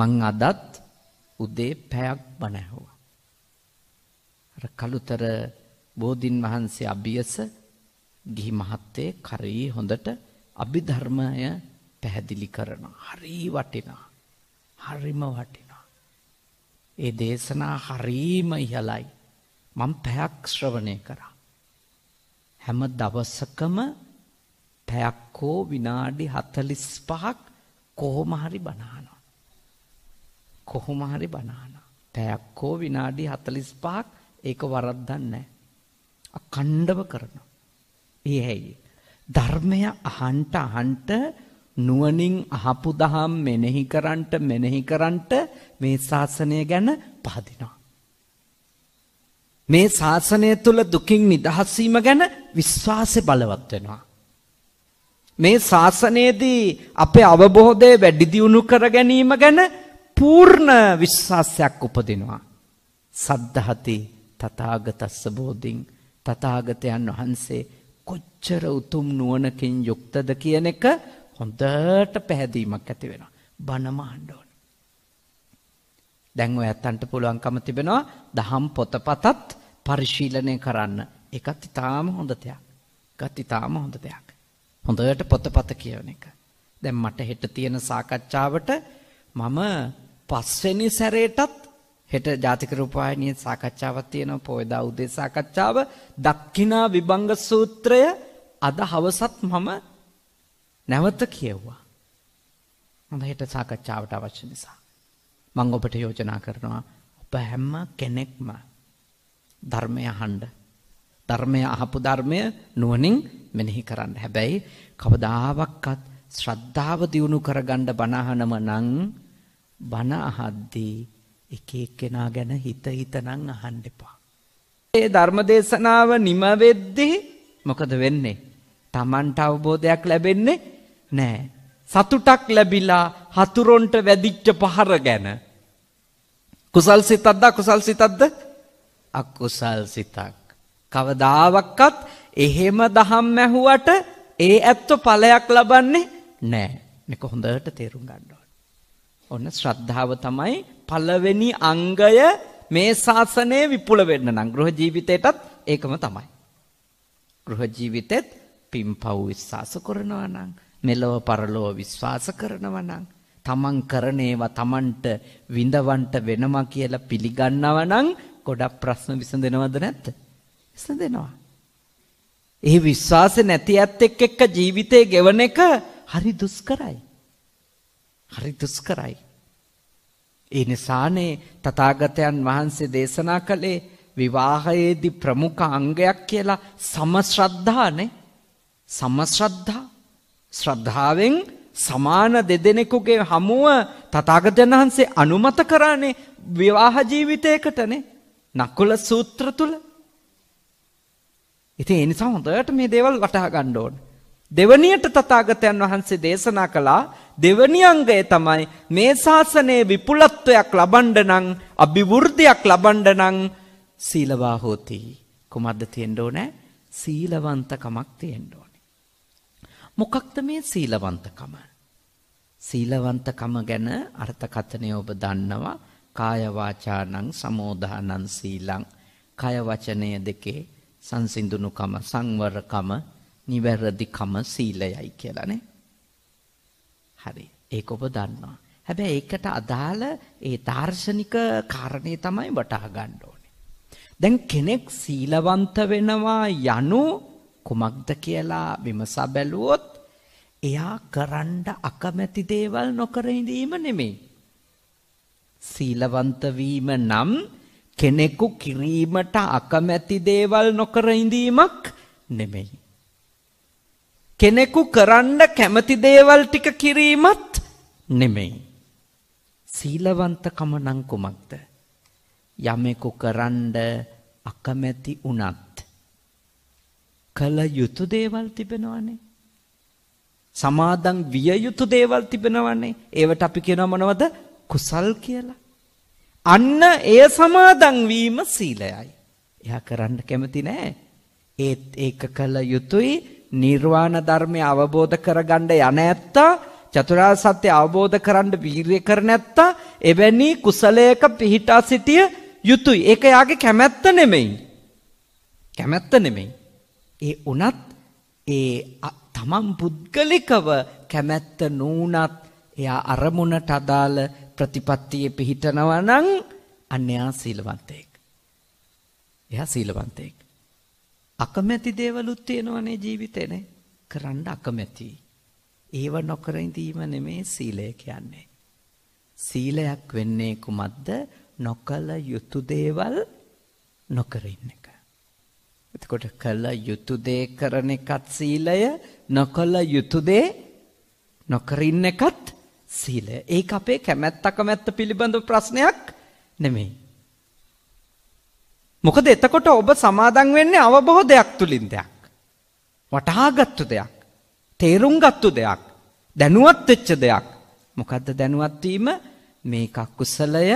මං අදත් උදේ පැයක් බණ ඇහුවා. අර කළුතර බෝධින් වහන්සේ අභියස ගිහි මහත්තේ කරී හොඳට අභිධර්මය පැහැදිලි කරනවා. හරි වටිනා. හරිම වටිනා. ඒ දේශනා හරීම ඉහළයි. මම පැයක් ශ්‍රවණය කරා. හැම දවසකම පැයක් හෝ විනාඩි 45ක් කොහොම හරි බනහනවා. කොහොම හරි බනහන. පැයක් හෝ විනාඩි 45ක් ඒක වරද්දන්නේ නැහැ. අකණ්ඩව කරනවා. ඒ ඇයි? ධර්මය අහන්ට අහන්ට නුවණින් අහපු දහම් මෙනෙහි කරන්ට මෙනෙහි කරන්ට මේ ශාසනය ගැන පහදිනවා. මේ ශාසනය තුල දුකින් නිදහස් වීම ගැන විශ්වාසය බලවත් වෙනවා. මේ ශාසනයේදී අපේ අවබෝධය වැඩි දියුණු කර ගැනීම ගැන පූර්ණ විශ්වාසයක් උපදිනවා. සද්ධහති තථාගතස්ස බෝධින් තථාගතයන් වහන්සේ කොච්චර උතුම් නුවණකින් යුක්තද කියන එක හොඳට පැහැදීමක් ඇති වෙනවා. බණම අහන්න ඕන. දැන් ඔය අතන්ට පුළුවන්කම තිබෙනවා දහම් පොතපතත් පරිශීලනය කරන්න. ඒකත් ඊටාම හොඳ දෙයක්. ඒකත් ඊටාම හොඳ දෙයක්. හොඳට පොතපත කියවන එක. දැන් මට හෙට තියෙන සාකච්ඡාවට මම පස්වෙනි සැරේටත් හෙට ජාතික රූපවාහිනියේ සාකච්ඡාවක් තියෙනවා පොයදා උදේ සාකච්ඡාව දක්ඛිනා විභංග සූත්‍රය අද හවසත් මම නැවත කියවුවා. මම හෙට සාකච්ඡාවට අවශ්‍ය නිසා මම ඔබට යෝජනා කරනවා ඔබ හැම කෙනෙක්ම ධර්මය අහන්න ධර්මය අහපු ධර්මය නුවණින් මෙනෙහි කරන්න. හැබැයි කවදාවක්වත් ශ්‍රද්ධාව දියුණු කරගන්න බනහනම නම් බණ අහද්දී එක එක්කෙනා ගැන හිත හිතනම් අහන්න එපා. ඒ ධර්මදේශනාව නිම වෙද්දී මොකද වෙන්නේ? Tamanට අවබෝධයක් ලැබෙන්නේ නැහැ. සතුටක් ලැබිලා හතුරොන්ට වැදිච්ච පහර ගැන කුසල් සිතක්ද අකුසල් සිතක්ද? අකුසල් සිතක්. කවදාවක්වත් එහෙම දහම් ඇහුවට ඒ ඇත්ත ඵලයක් ලබන්නේ නැහැ. මේක හොඳට තේරුම් ගන්න ඔන්න ශ්‍රද්ධාව තමයි පළවෙනි අංගය මේ ශාසනය විපුල වෙන්න නම් ගෘහ ජීවිතේටත් ඒකම තමයි. ගෘහ ජීවිතෙත් පින්පව් විශ්වාස කරනවා නම් මෙලව පරලොව විශ්වාස කරනවා නම් තමන් කරන ඒවා තමන්ට විඳවන්ට වෙනවා කියලා පිළිගන්නවා නම් ගොඩක් ප්‍රශ්න විසඳෙනවද නැද්ද? විසඳෙනවා. ඒ විශ්වාසය නැති ඇත් එක්ක ජීවිතේ ගෙවන එක හරි දුෂ්කරයි. හරි දුෂ්කරයි. ඒ නිසානේ තථාගතයන් වහන්සේ දේශනා කළේ විවාහයේදී ප්‍රමුඛ අංගයක් කියලා සම ශ්‍රද්ධානේ. සම ශ්‍රද්ධා. ශ්‍රද්ධාවෙන් සමාන දෙදෙනෙකුගේ හමුව තථාගතයන් වහන්සේ අනුමත කරානේ විවාහ ජීවිතයකටනේ. නකුල සූත්‍ර තුල. ඉතින් ඒ නිසා හොඳට මේ දේවල් වටහා ගන්න ඕනේ. දෙවනියට තථාගතයන් වහන්සේ දේශනා කළා දෙවනි අංගය තමයි මේ ශාසනයේ විපුලත්වයක් ලබන්න නම් අභිවෘද්ධියක් ලබන්න නම් සීලවා හෝති කුමද්ද තියෙන්න ඕනේ සීලවන්තකමක් තියෙන්න ඕනේ මොකක්ද මේ සීලවන්තකම සීලවන්තකම ගැන අර්ථකථනය ඔබ දන්නවා කාය වාචානං සමෝදානං සීලං කය වචනය දෙකේ සංසිඳුණුකම සංවරකම නිවැරදිකම සීලයයි කියලා නේ. හරි. ඒක ඔබ දන්නවා. හැබැයි ඒකට අදාළ ඒ දාර්ශනික කාරණේ තමයි වටහා ගන්න ඕනේ. දැන් කෙනෙක් සීලවන්ත වෙනවා යනු කුමක්ද කියලා විමසා බැලුවොත් එයා කරන්න අකමැති දේවල් නොකර ඉඳීම නෙමෙයි. සීලවන්ත වීම නම් කෙනෙකු කිරීමට අකමැති දේවල් නොකර ඉඳීමක් නෙමෙයි. කෙනෙකු කරන්න කැමති දේවල් ටික කිරීමත් නෙමෙයි. සීලවන්තකම නම් කුමක්ද? යමෙකු කරන්න අකමැති වුණත් කල යුතු දේවල් තිබෙනවනේ. සමාදන් විය යුතු දේවල් තිබෙනවනේ. ඒවට අපි කියනවා මොනවද? කුසල් කියලා. අන්න එය සමාදන් වීම සීලයයි. එයා කරන්න කැමති නෑ. ඒත් ඒක කළ යුතුයි නිර්වාණ ධර්මය අවබෝධ කරගන්න යන ඇත්තා චතුරාර්ය සත්‍ය අවබෝධ කරන්න වීරිය කරන ඇත්තා එවැනි කුසලයක පිහිටා සිටිය යුතුයි. ඒක යාගේ කැමැත්ත නෙමෙයි. කැමැත්ත නෙමෙයි. ඒ උනත් ඒ තමන් පුද්ගලිකව කැමැත්ත නූනත් එයා අරමුණට අදාළ ප්‍රතිපත්තියේ පිහිටනවා නම් අන්‍යා සීලවන්තයෙක්. එයා සීලවන්තයෙක්. අකමැති දේවලුත් තියෙනවනේ ජීවිතේනේ. කරන්න අකමැති. ඒව නොකර ඉඳීම නෙමේ සීලය කියන්නේ. සීලයක් වෙන්නේ කුමක්ද? නොකල යුතු දේවල් නොකර ඉන්න එක. එතකොට කළ යුතු දේ කරන එකත් සීලය, නොකල යුතු දේ නොකර ඉන්න එකත් සීලය. ඒක අපේ කැමැත්ත කැමැත්ත පිළිබඳ ප්‍රශ්නයක් නෙමෙයි. මොකද එතකොට ඔබ සමාදන් වෙන්නේ අවබෝධයක් තුලින් දෙයක්. වටහාගත්තු දෙයක්. තේරුම් ගත්තු දෙයක්. දැනුවත් වෙච්ච දෙයක්. මොකද්ද දැනුවත් වීම? මේක කුසලය,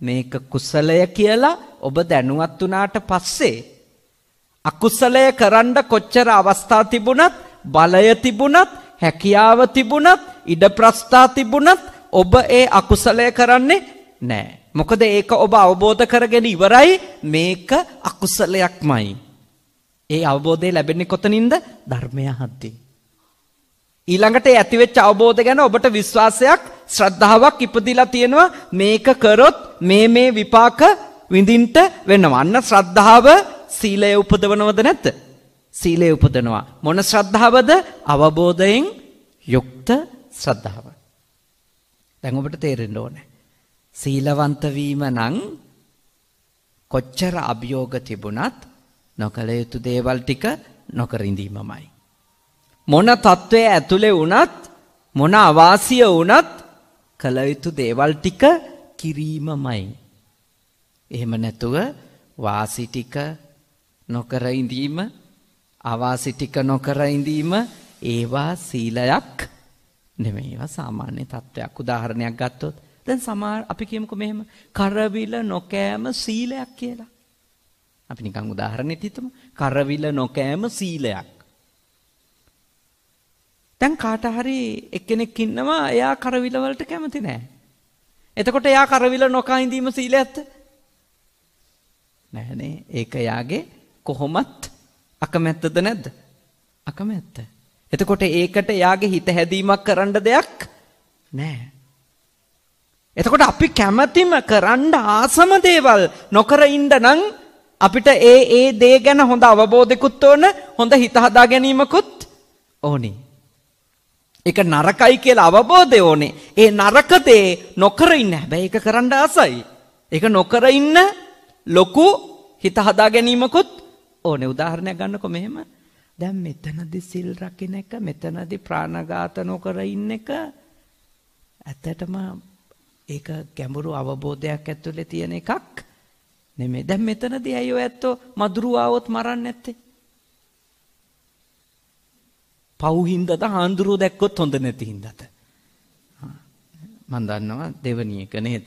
මේක කුසලය කියලා ඔබ දැනුවත් වුණාට පස්සේ අකුසලය කරන්න කොච්චර අවස්ථා තිබුණත්, බලය තිබුණත්, හැකියාව තිබුණත්, ඉඩ ප්‍රස්ථා තිබුණත් ඔබ ඒ අකුසලය කරන්නේ නැහැ. මොකද ඒක ඔබ අවබෝධ කරගෙන ඉවරයි මේක අකුසලයක්මයි. ඒ අවබෝධය ලැබෙන්නේ කොතනින්ද? ධර්මය අහද්දී. ඊළඟට ඇතිවෙච්ච අවබෝධ ගැන ඔබට විශ්වාසයක් ශ්‍රද්ධාවක් ඉපදිලා තියෙනවා මේක කරොත් මේ මේ විපාක විඳින්ට වෙනවා. අන්න ශ්‍රද්ධාව සීලය උපදවනවද නැත්ද? සීලය උපදනවා. මොන ශ්‍රද්ධාවද? අවබෝධයෙන් යුක්ත ශ්‍රද්ධාව. දැන් ඔබට තේරෙන්න ඕනේ. සීලවන්ත වීම නම් කොච්චර අභියෝග තිබුණත් නොකල යුතු දේවල් ටික නොකර ඉඳීමමයි. මොන తත්වයේ ඇතුලේ වුණත් මොන අවාසිය වුණත් කල යුතු දේවල් ටික කිරීමමයි. එහෙම නැතුව වාසි ටික නොකර ඉඳීම අවාසි ටික නොකර ඉඳීම ඒවා සීලයක් නෙමෙයි ඒවා සාමාන්‍ය තත්වයක් උදාහරණයක් ගත්තොත් දැන් සමහර අපි කියමුකෝ මෙහෙම කරවිල නොකෑම සීලයක් කියලා. අපි නිකන් උදාහරණෙට හිතමු. කරවිල නොකෑම සීලයක්. දැන් කාට හරි එක්කෙනෙක් ඉන්නවා එයා කරවිල වලට කැමති නෑ. එතකොට එයා කරවිල නොකා ඉඳීම සීලයක්ද? නෑනේ. ඒක එයාගේ කොහොමත් අකමැත්තද නැද්ද? අකමැත්ත. එතකොට ඒකට එයාගේ හිත හැදීමක් කරන්න දෙයක් නෑ. එතකොට අපි කැමැතිම කරන්න ආසම දේවල් නොකර ඉන්නනම් අපිට ඒ ඒ දේ ගැන හොඳ අවබෝධයකුත් ඕන හොඳ හිත හදා ගැනීමකුත් ඕනේ. ඒක නරකයි කියලා අවබෝධය ඕනේ. ඒ නරක දේ නොකර ඉන්න හැබැයි ඒක කරන්න ආසයි. ඒක නොකර ඉන්න ලොකු හිත හදා ගැනීමකුත් ඕනේ. උදාහරණයක් ගන්නකො මෙහෙම. දැන් මෙතනදි සිල් රකින්න එක, මෙතනදි ප්‍රාණඝාත නොකර ඉන්න එක ඇත්තටම ඒක ගැඹුරු අවබෝධයක් ඇතුලේ තියෙන එකක් නෙමෙයි. දැන් මෙතනදී ඇයි ඔය ඇත්තෝ මදුරුව આવොත් මරන්නේ නැත්තේ? පව් හින්දාද හාඳුරුව දැක්කොත් හොඳ නැති හින්දාද? මම දන්නවා දෙවනි එක නේද?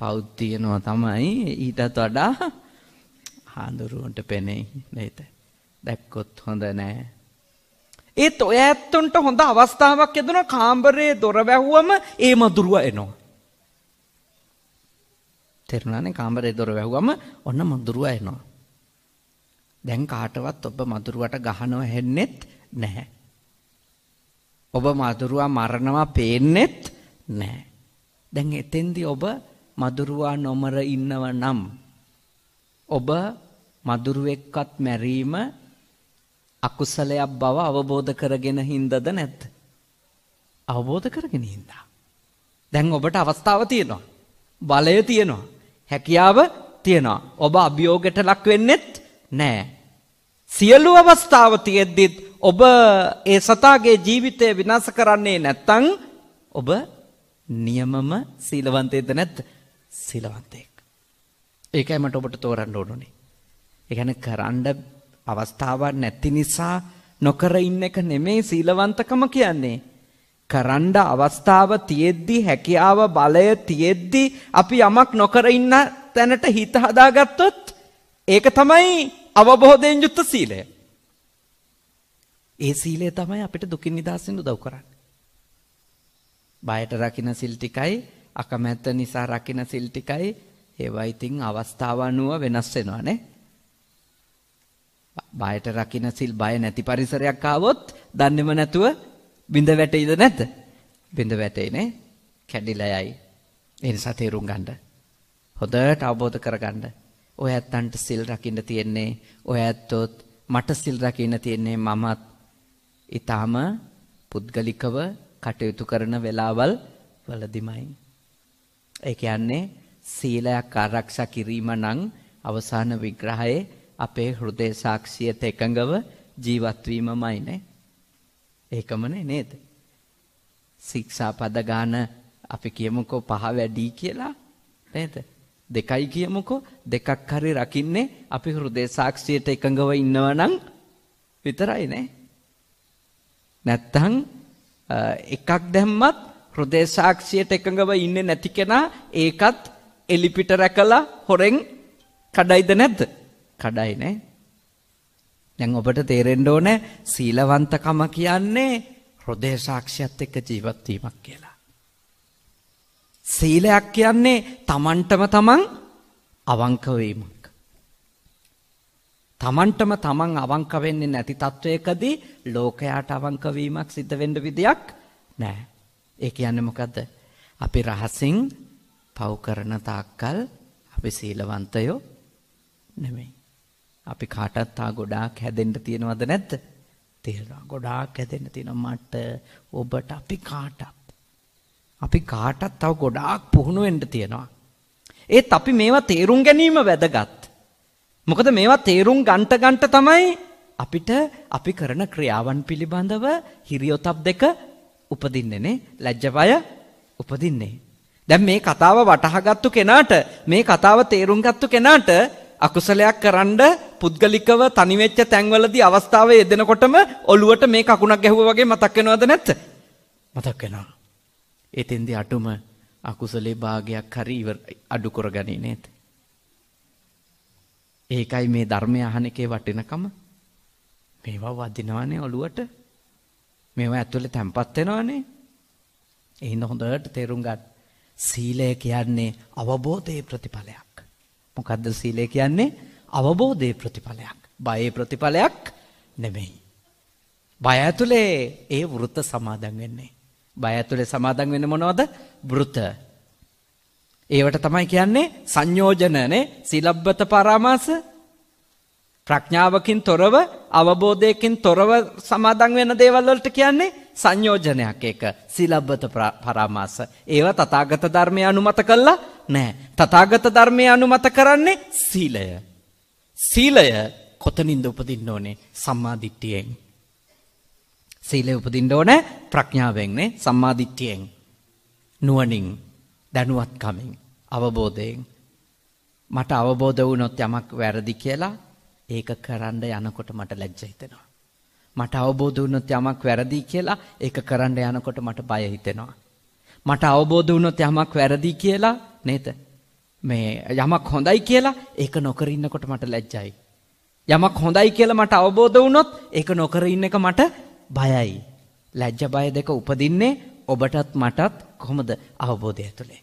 පව් තියනවා තමයි ඊටත් වඩා හාඳුරුවන්ට පෙනේ නේද? දැක්කොත් හොඳ නැහැ. ඒත් ඔය ඇත්තොන්ට හොඳ අවස්ථාවක් ලැබුණා කාමරේ දොර වැහුවම ඒ මදුරුව එනවා. තේරුණානේ කාමරේ දොර වැහුවම ඔන්න මදුරුව එනවා. දැන් කාටවත් ඔබ මදුරුවට ගහනව හෙන්නෙත් නැහැ. ඔබ මදුරුවා මරනවා පේන්නෙත් නැහැ. දැන් එතෙන්දී ඔබ මදුරුවා නොමර ඉන්නව නම් ඔබ මදුරුවෙක්වත් මැරීම අකුසලයක් බව අවබෝධ කරගෙන හින්දද නැද්ද? අවබෝධ කරගෙන හින්දා. දැන් ඔබට අවස්ථාව තියෙනවා. බලය තියෙනවා. හැකියාව තියෙනවා. ඔබ අභියෝගයට ලක් වෙන්නෙත් නෑ. සියලු අවස්ථාව තියෙද්දිත් ඔබ ඒ සතාගේ ජීවිතය විනාශ කරන්නේ නැත්තං ඔබ නියමම සීලවන්තයද නැත් සීලවන්තයෙක්. ඒකයි මට ඔබට තෝරන්න ඕනුනේ. ඒ කියන්නේ කරන්න අවස්ථාවක් නැති නිසා නොකර ඉන්න එක නෙමෙයි සීලවන්තකම කියන්නේ. කරන්න අවස්ථාව තියෙද්දි හැකියාව බලය තියෙද්දි අපි යමක් නොකර ඉන්න තැනට හිත හදාගත්තොත් ඒක තමයි අවබෝධයෙන් යුක්ත සීලය. ඒ සීලය තමයි අපිට දුකින් නිදහස් වෙන්න උදව් කරන්නේ. බයට රකින්න සිල් ටිකයි අකමැත්ත නිසා රකින්න සිල් ටිකයි ඒවා ඉතින් අවස්ථාව අනුව වෙනස් වෙනවා නේ. බයට රකින්න සිල් බය නැති පරිසරයක් ආවොත් දන්නේම නැතුව බිඳ වැටෙයිද නැද්ද? බිඳ වැටෙයිනේ. කැඩිලා යයි. ඒ නිසා තේරුම් ගන්න. හොඳට අවබෝධ කරගන්න. ඔය ඇත්තන්ට සිල් රකින්න තියෙන්නේ ඔය ඇත්තොත් මට සිල් රකින්න තියෙන්නේ මමත්. ඊටාම පුද්ගලිකව කටයුතු කරන වෙලාවල් වලදිමයි. ඒ කියන්නේ සීලයක් ආරක්ෂා කිරීම නම් අවසාන විග්‍රහයේ අපේ හෘදේ සාක්ෂියත් එකඟව ජීවත් වීමමයි නේ. ඒකමනේ නේද? ශික්ෂා පද ගාන අපි කියමුකෝ පහ වැඩි කියලා නේද? දෙකයි කියමුකෝ දෙකක් හරි රකින්නේ අපි හෘදේ සාක්ෂියට එකඟව ඉන්නවනම් විතරයි නේ. නැත්තම් එකක් දැම්මත් හෘදේ සාක්ෂියට එකඟව ඉන්නේ නැති කෙනා ඒකත් එලිපිට රැකලා හොරෙන් කඩයිද නැද්ද? කඩයි නේ. දැන් ඔබට තේරෙන්න ඕන සීලවන්තකම කියන්නේ හෘදේ සාක්ෂියත් එක්ක ජීවත් වීමක් කියලා. සීලයක් කියන්නේ තමන්ටම තමන් අවංක වීමක්. තමන්ටම තමන් අවංක වෙන්නේ නැති තත්වයකදී ලෝකයට අවංක වීමක් සිද්ධ වෙන්න විදියක් නැහැ. ඒ කියන්නේ මොකද්ද? අපි රහසින් පව් කරන තාක්කල් අපි සීලවන්තයෝ නෙමෙයි. අපි කාටත් ආ ගොඩාක් හැදෙන්න තියෙනවද නැද්ද? තේරෙනවා. ගොඩාක් හැදෙන්න තියෙනවා මට, ඔබට, අපි කාටත්. අපි කාටත් තව ගොඩාක් පුහුණු වෙන්න තියෙනවා. ඒත් අපි මේවා තේරුම් ගැනීම වැදගත්. මොකද මේවා තේරුම් ගන්ට ගන්ට තමයි අපිට අපි කරන ක්‍රියාවන් පිළිබඳව හිරියොතප් දෙක උපදින්නේ නේ ලැජ්ජපය උපදින්නේ. දැන් මේ කතාව වටහාගත්තු කෙනාට මේ කතාව තේරුම් ගත්තු කෙනාට අකුසලයක් කරන්න පුද්ගලිකව තනිවෙච්ච තැන්වලදී අවස්ථාවේ යෙදෙනකොටම ඔළුවට මේ කකුණක් ගැහුවා වගේ මතක් වෙනවද නැත්ද? මතක් වෙනවා. එතෙන්දී අටුම අකුසලේ භාගයක් හරි ඉවර අඩු කරගන්නේ නේද? ඒකයි මේ ධර්මය අහන එකේ වටිනකම. මේවා වදිනවනේ ඔළුවට. මේවා ඇතුලේ තැම්පත් වෙනවනේ. එහෙනම් හොඳට තේරුම් ගන්න. සීලය කියන්නේ අවබෝධයේ ප්‍රතිඵලයක්. මොකද්ද සීලය කියන්නේ? අවබෝධයේ ප්‍රතිඵලයක්. බයේ ප්‍රතිඵලයක් නෙමෙයි. බය ඇතුලේ ඒ වෘත සමාදන් වෙන්නේ. බය ඇතුලේ සමාදන් වෙන්නේ මොනවද? වෘත. ඒවට තමයි කියන්නේ සංයෝජනනේ සිලබ්බත පරාමාස ප්‍රඥාවකින් තොරව අවබෝධයකින් තොරව සමාදන් වෙන දේවල් වලට කියන්නේ සංයෝජනයක් ඒක සිලබ්බත පරාමාස ඒව තථාගත ධර්මය අනුමත කළා නෑ තථාගත ධර්මය අනුමත කරන්නේ සීලය සීලය කොතනින්ද උපදින්න ඕනේ සම්මාදිට්ඨියෙන්. සීලය උපදින්න ඕනේ ප්‍රඥාවෙන්නේ සම්මාදිට්ඨියෙන්. නුවණින්, දැනුවත්කමින්, අවබෝධයෙන්. මට අවබෝධ වුණොත් යමක් වැරදි කියලා ඒක කරන්න යනකොට මට ලැජ්ජ හිතෙනවා. මට අවබෝධ වුණොත් යමක් වැරදි කියලා ඒක කරන්න යනකොට මට බය හිතෙනවා. මට අවබෝධ වුණොත් යමක් වැරදි කියලා නේද? මේ යමක් හොඳයි කියලා ඒක නොකර ඉන්නකොට මට ලැජ්ජයි. යමක් හොඳයි කියලා මට අවබෝධ වුණොත් ඒක නොකර ඉන්න එක මට බයයි. ලැජ්ජ බය දෙක උපදින්නේ ඔබටත් මටත් කොහොමද අවබෝධය ඇතුලේ.